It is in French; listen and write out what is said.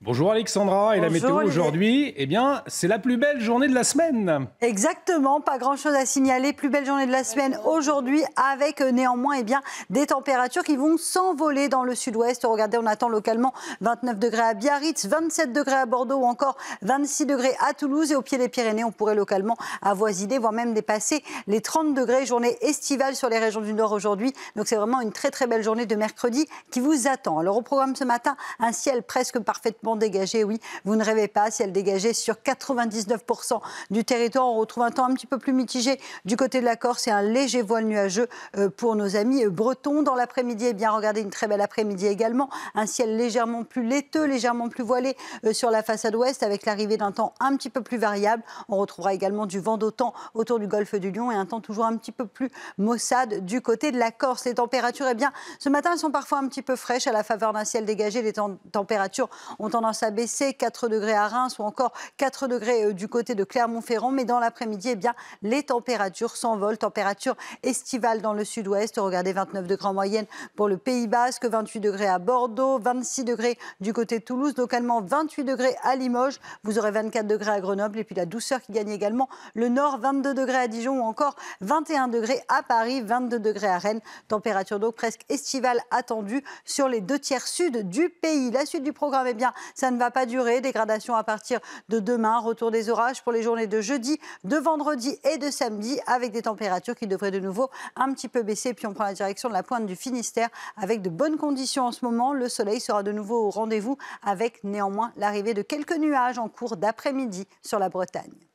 Bonjour Alexandra, et la météo aujourd'hui, eh bien, c'est la plus belle journée de la semaine. Exactement, pas grand-chose à signaler, plus belle journée de la semaine aujourd'hui avec néanmoins eh bien, des températures qui vont s'envoler dans le sud-ouest. Regardez, on attend localement 29 degrés à Biarritz, 27 degrés à Bordeaux ou encore 26 degrés à Toulouse et au pied des Pyrénées, on pourrait localement avoisiner voire même dépasser les 30 degrés, journée estivale sur les régions du nord aujourd'hui. Donc c'est vraiment une très très belle journée de mercredi qui vous attend. Alors au programme ce matin, un ciel presque parfaitement dégagé, Oui, vous ne rêvez pas, ciel dégagé sur 99% du territoire. On retrouve un temps un petit peu plus mitigé du côté de la Corse et un léger voile nuageux euh, pour nos amis euh, bretons. Dans l'après-midi, eh bien, regardez une très belle après-midi également. Un ciel légèrement plus laiteux, légèrement plus voilé euh, sur la façade ouest avec l'arrivée d'un temps un petit peu plus variable. On retrouvera également du vent d'autant autour du golfe du Lion et un temps toujours un petit peu plus maussade du côté de la Corse. Les températures, eh bien, ce matin, elles sont parfois un petit peu fraîches à la faveur d'un ciel dégagé. Les températures ont tendance à baisser, 4 degrés à Reims ou encore 4 degrés euh, du côté de Clermont-Ferrand. Mais dans l'après-midi, eh bien, les températures s'envolent. Température estivale dans le sud-ouest. Regardez, 29 degrés en moyenne pour le Pays Basque, 28 degrés à Bordeaux, 26 degrés du côté de Toulouse, localement 28 degrés à Limoges. Vous aurez 24 degrés à Grenoble et puis la douceur qui gagne également le nord, 22 degrés à Dijon ou encore 21 degrés à Paris, 22 degrés à Rennes. Température donc presque estivale attendue sur les deux tiers sud du pays. La suite du programme, est eh bien, ça ne va pas durer. Dégradation à partir de demain. Retour des orages pour les journées de jeudi, de vendredi et de samedi avec des températures qui devraient de nouveau un petit peu baisser. Puis on prend la direction de la pointe du Finistère avec de bonnes conditions en ce moment. Le soleil sera de nouveau au rendez-vous avec néanmoins l'arrivée de quelques nuages en cours d'après-midi sur la Bretagne.